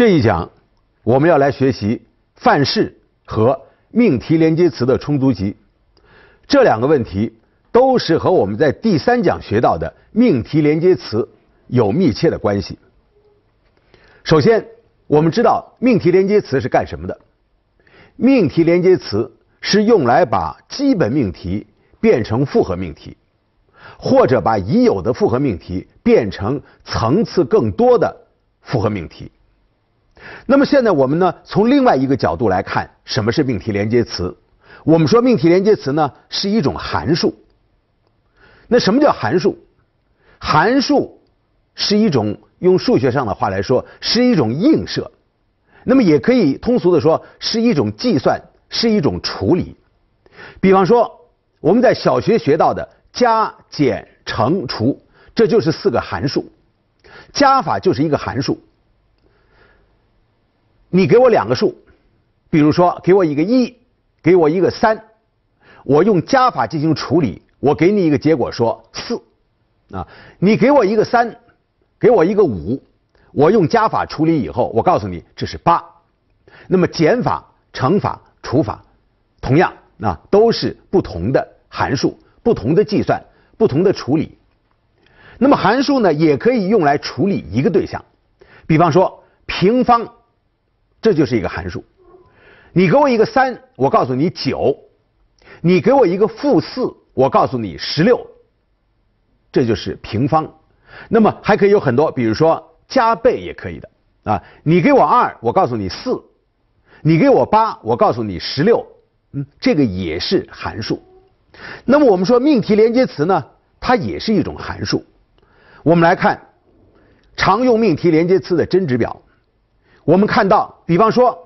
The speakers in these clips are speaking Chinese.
这一讲我们要来学习范式和命题连接词的充足集，这两个问题都是和我们在第三讲学到的命题连接词有密切的关系。首先，我们知道命题连接词是干什么的？命题连接词是用来把基本命题变成复合命题，或者把已有的复合命题变成层次更多的复合命题。那么现在我们呢，从另外一个角度来看，什么是命题连接词？我们说命题连接词呢是一种函数。那什么叫函数？函数是一种用数学上的话来说是一种映射。那么也可以通俗的说是一种计算，是一种处理。比方说我们在小学学到的加减乘除，这就是四个函数。加法就是一个函数。你给我两个数，比如说给我一个一，给我一个三，我用加法进行处理，我给你一个结果说四，啊，你给我一个三，给我一个五，我用加法处理以后，我告诉你这是八。那么减法、乘法、除法，同样啊都是不同的函数，不同的计算，不同的处理。那么函数呢，也可以用来处理一个对象，比方说平方。这就是一个函数，你给我一个三，我告诉你九；你给我一个负四，我告诉你十六。这就是平方。那么还可以有很多，比如说加倍也可以的啊。你给我二，我告诉你四；你给我八，我告诉你十六。嗯，这个也是函数。那么我们说命题连接词呢，它也是一种函数。我们来看常用命题连接词的真值表。我们看到，比方说，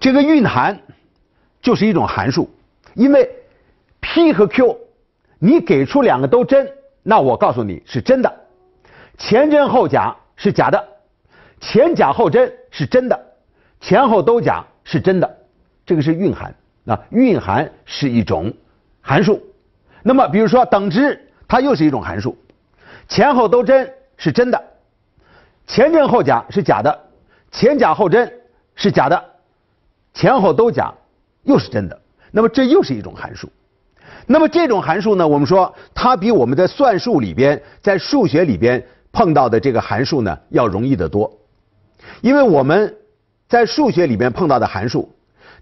这个蕴含就是一种函数，因为 P 和 Q，你给出两个都真，那我告诉你是真的，前真后假是假的，前假后真是真的，前后都假是真的，这个是蕴含。那蕴含是一种函数。那么，比如说等值，它又是一种函数，前后都真是真的。前真后假是假的，前假后真是假的，前后都假又是真的。那么这又是一种函数。那么这种函数呢，我们说它比我们在算术里边、在数学里边碰到的这个函数呢要容易得多。因为我们在数学里边碰到的函数，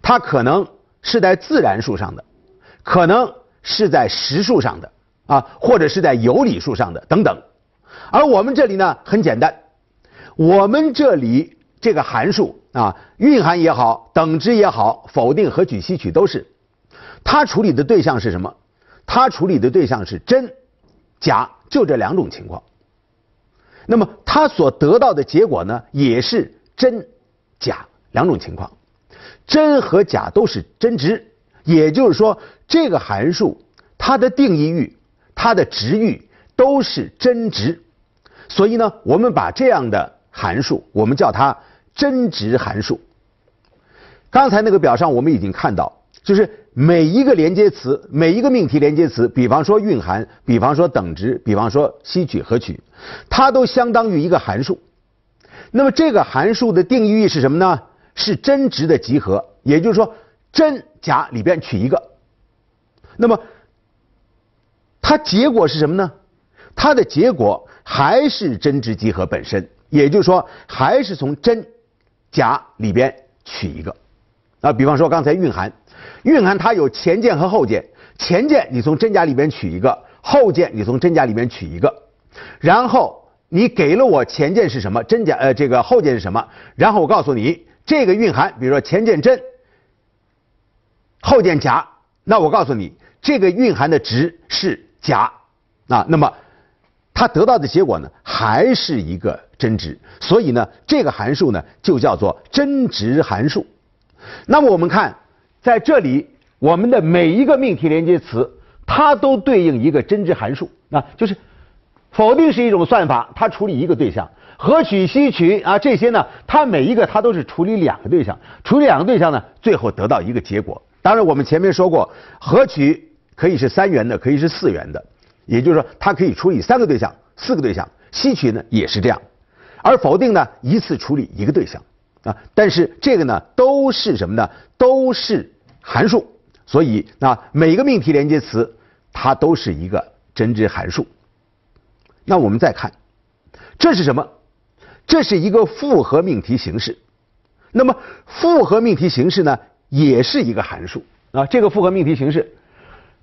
它可能是在自然数上的，可能是在实数上的啊，或者是在有理数上的等等。而我们这里呢，很简单。我们这里这个函数啊，蕴含也好，等值也好，否定和取吸取都是，它处理的对象是什么？它处理的对象是真、假，就这两种情况。那么它所得到的结果呢，也是真、假两种情况。真和假都是真值，也就是说，这个函数它的定义域、它的值域都是真值。所以呢，我们把这样的。函数，我们叫它真值函数。刚才那个表上，我们已经看到，就是每一个连接词，每一个命题连接词，比方说蕴含，比方说等值，比方说吸取和取，它都相当于一个函数。那么这个函数的定义域是什么呢？是真值的集合，也就是说真假里边取一个。那么它结果是什么呢？它的结果还是真值集合本身。也就是说，还是从真、假里边取一个。啊，比方说，刚才蕴含，蕴含它有前件和后件，前件你从真假里边取一个，后件你从真假里边取一个，然后你给了我前件是什么，真假呃这个后件是什么，然后我告诉你这个蕴含，比如说前件真，后件假，那我告诉你这个蕴含的值是假。啊，那么它得到的结果呢，还是一个。真值，所以呢，这个函数呢就叫做真值函数。那么我们看，在这里，我们的每一个命题连接词，它都对应一个真值函数。啊，就是否定是一种算法，它处理一个对象；何取、吸取啊这些呢，它每一个它都是处理两个对象，处理两个对象呢，最后得到一个结果。当然，我们前面说过，何取可以是三元的，可以是四元的，也就是说，它可以处理三个对象、四个对象。吸取呢也是这样。而否定呢，一次处理一个对象啊。但是这个呢，都是什么呢？都是函数。所以那每个命题连接词，它都是一个真值函数。那我们再看，这是什么？这是一个复合命题形式。那么复合命题形式呢，也是一个函数啊。这个复合命题形式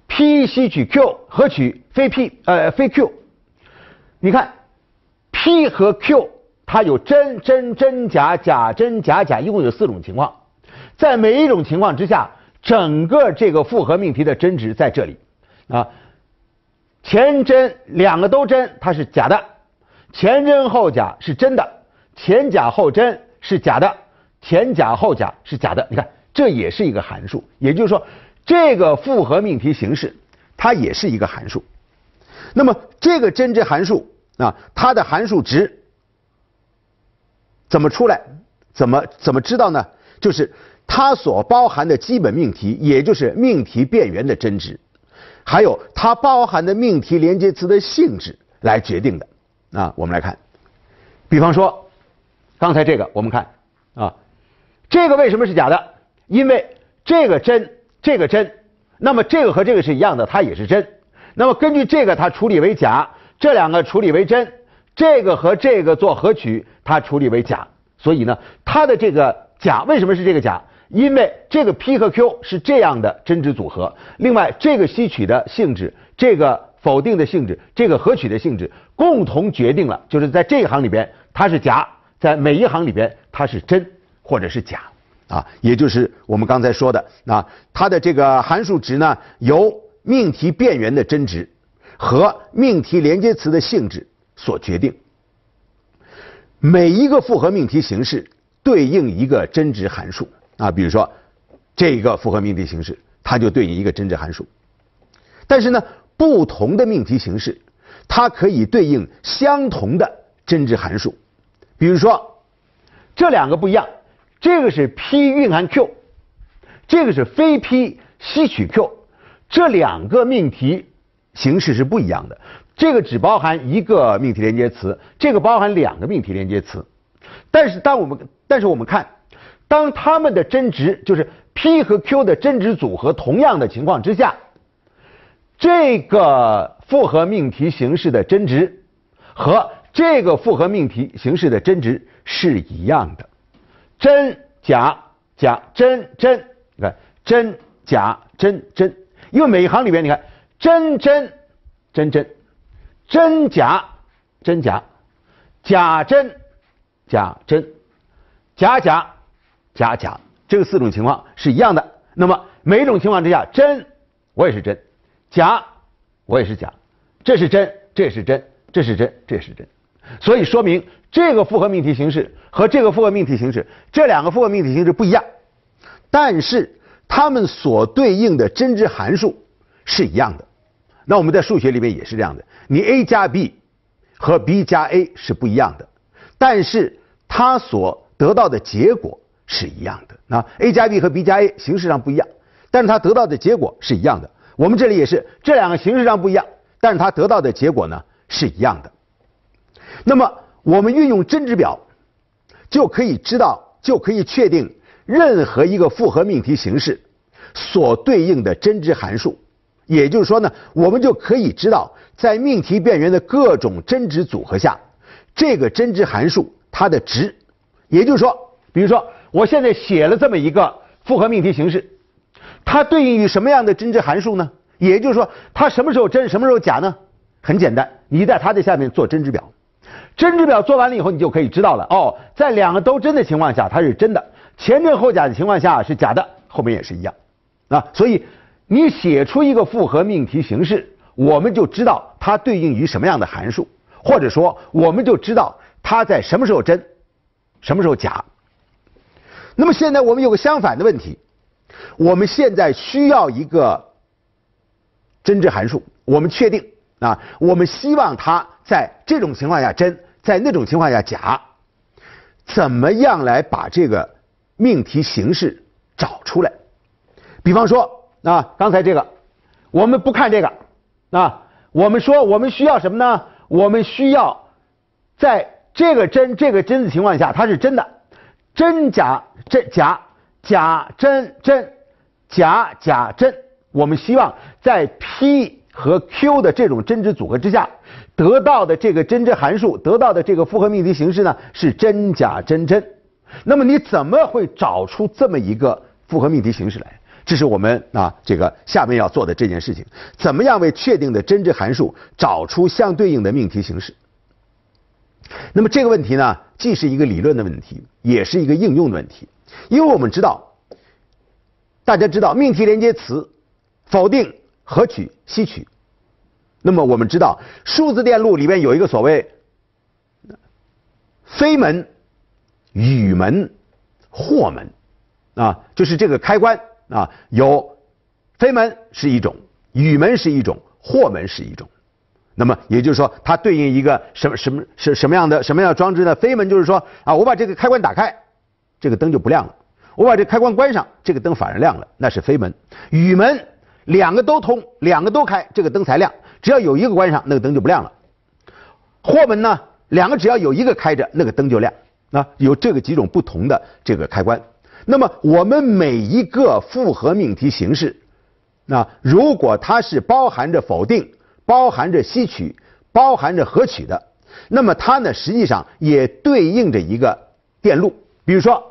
，p 吸取 q 合取非 p 呃非 q，你看 p 和 q。它有真真真假假真假假，一共有四种情况，在每一种情况之下，整个这个复合命题的真值在这里，啊，前真两个都真，它是假的；前真后假是真的；前假后真是假的；前假后假是假的。你看，这也是一个函数，也就是说，这个复合命题形式它也是一个函数。那么这个真值函数啊，它的函数值。怎么出来？怎么怎么知道呢？就是它所包含的基本命题，也就是命题变元的真值，还有它包含的命题连接词的性质来决定的。啊，我们来看，比方说刚才这个，我们看啊，这个为什么是假的？因为这个真，这个真，那么这个和这个是一样的，它也是真。那么根据这个，它处理为假，这两个处理为真。这个和这个做合取，它处理为假。所以呢，它的这个假为什么是这个假？因为这个 P 和 Q 是这样的真值组合。另外，这个吸取的性质、这个否定的性质、这个合取的性质，共同决定了就是在这一行里边它是假，在每一行里边它是真或者是假啊。也就是我们刚才说的啊，它的这个函数值呢，由命题变元的真值和命题连接词的性质。所决定，每一个复合命题形式对应一个真值函数啊，比如说这个复合命题形式，它就对应一个真值函数。但是呢，不同的命题形式，它可以对应相同的真值函数。比如说这两个不一样，这个是 p 蕴含 q，这个是非 p 吸取 q，这两个命题形式是不一样的。这个只包含一个命题连接词，这个包含两个命题连接词，但是当我们但是我们看，当它们的真值就是 p 和 q 的真值组合同样的情况之下，这个复合命题形式的真值和这个复合命题形式的真值是一样的，真假假真真，你看真假真真，因为每一行里面你看真真真真。真假，真假，假真，假真，假假，假假，这四种情况是一样的。那么每种情况之下，真我也是真，假我也是假。这是真，这也是真，这是真，这也是真。所以说明这个复合命题形式和这个复合命题形式这两个复合命题形式不一样，但是它们所对应的真值函数是一样的。那我们在数学里面也是这样的，你 a 加 b 和 b 加 a 是不一样的，但是它所得到的结果是一样的。那 a 加 b 和 b 加 a 形式上不一样，但是它得到的结果是一样的。我们这里也是这两个形式上不一样，但是它得到的结果呢是一样的。那么我们运用真值表就可以知道，就可以确定任何一个复合命题形式所对应的真值函数。也就是说呢，我们就可以知道，在命题变元的各种真值组合下，这个真值函数它的值，也就是说，比如说，我现在写了这么一个复合命题形式，它对应于什么样的真值函数呢？也就是说，它什么时候真，什么时候假呢？很简单，你在它的下面做真值表，真值表做完了以后，你就可以知道了。哦，在两个都真的情况下，它是真的；前真后假的情况下是假的，后面也是一样。啊，所以。你写出一个复合命题形式，我们就知道它对应于什么样的函数，或者说，我们就知道它在什么时候真，什么时候假。那么现在我们有个相反的问题，我们现在需要一个真值函数，我们确定啊，我们希望它在这种情况下真，在那种情况下假，怎么样来把这个命题形式找出来？比方说。啊，刚才这个，我们不看这个，啊，我们说我们需要什么呢？我们需要在这个真这个真的情况下，它是真的，真假真假假真真假假真。我们希望在 P 和 Q 的这种真值组合之下，得到的这个真值函数，得到的这个复合命题形式呢是真假真真。那么你怎么会找出这么一个？复合命题形式来，这是我们啊这个下面要做的这件事情，怎么样为确定的真值函数找出相对应的命题形式？那么这个问题呢，既是一个理论的问题，也是一个应用的问题，因为我们知道，大家知道命题连接词否定、合取、析取，那么我们知道数字电路里面有一个所谓非门、与门、或门。啊，就是这个开关啊，有飞门是一种，雨门是一种，货门是一种。那么也就是说，它对应一个什么什么是什么样的什么样的装置呢？飞门就是说啊，我把这个开关打开，这个灯就不亮了；我把这开关关上，这个灯反而亮了，那是飞门。雨门两个都通，两个都开，这个灯才亮；只要有一个关上，那个灯就不亮了。货门呢，两个只要有一个开着，那个灯就亮。啊，有这个几种不同的这个开关。那么我们每一个复合命题形式，那如果它是包含着否定、包含着吸取、包含着合取的，那么它呢实际上也对应着一个电路。比如说，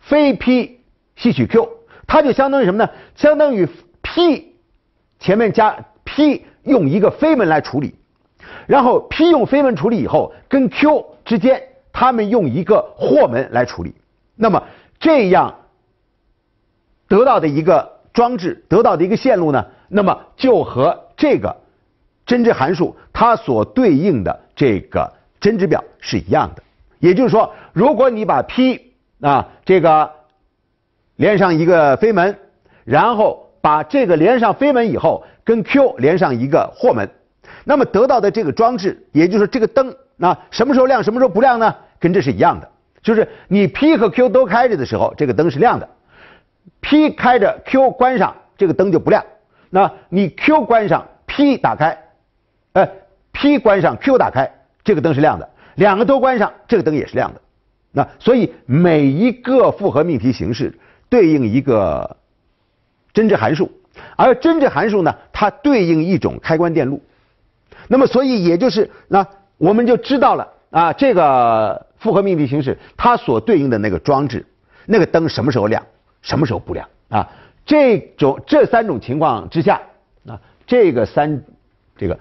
非 p 吸取 q，它就相当于什么呢？相当于 p 前面加 p 用一个非门来处理，然后 p 用非门处理以后，跟 q 之间他们用一个或门来处理。那么。这样得到的一个装置，得到的一个线路呢，那么就和这个真值函数它所对应的这个真值表是一样的。也就是说，如果你把 P 啊这个连上一个飞门，然后把这个连上飞门以后，跟 Q 连上一个或门，那么得到的这个装置，也就是这个灯，那什么时候亮，什么时候不亮呢？跟这是一样的。就是你 P 和 Q 都开着的时候，这个灯是亮的。P 开着，Q 关上，这个灯就不亮。那你 Q 关上，P 打开，哎，P 关上，Q 打开，这个灯是亮的。两个都关上，这个灯也是亮的。那所以每一个复合命题形式对应一个真值函数，而真值函数呢，它对应一种开关电路。那么所以也就是那我们就知道了啊，这个。复合命题形式，它所对应的那个装置，那个灯什么时候亮，什么时候不亮啊？这种这三种情况之下，啊，这个三，这个，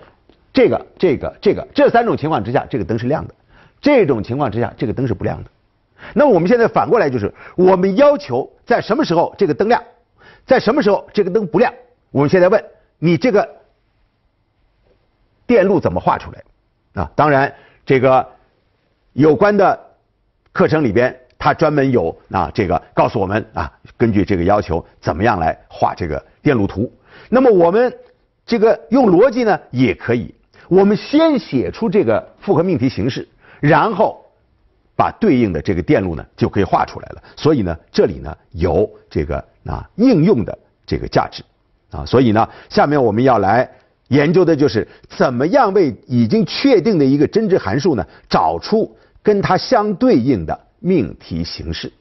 这个，这个，这个，这三种情况之下，这个灯是亮的；这种情况之下，这个灯是不亮的。那我们现在反过来就是，我们要求在什么时候这个灯亮，在什么时候这个灯不亮？我们现在问你这个电路怎么画出来？啊，当然这个。有关的课程里边，它专门有啊，这个告诉我们啊，根据这个要求，怎么样来画这个电路图？那么我们这个用逻辑呢，也可以。我们先写出这个复合命题形式，然后把对应的这个电路呢，就可以画出来了。所以呢，这里呢有这个啊应用的这个价值啊。所以呢，下面我们要来研究的就是怎么样为已经确定的一个真值函数呢，找出。跟它相对应的命题形式。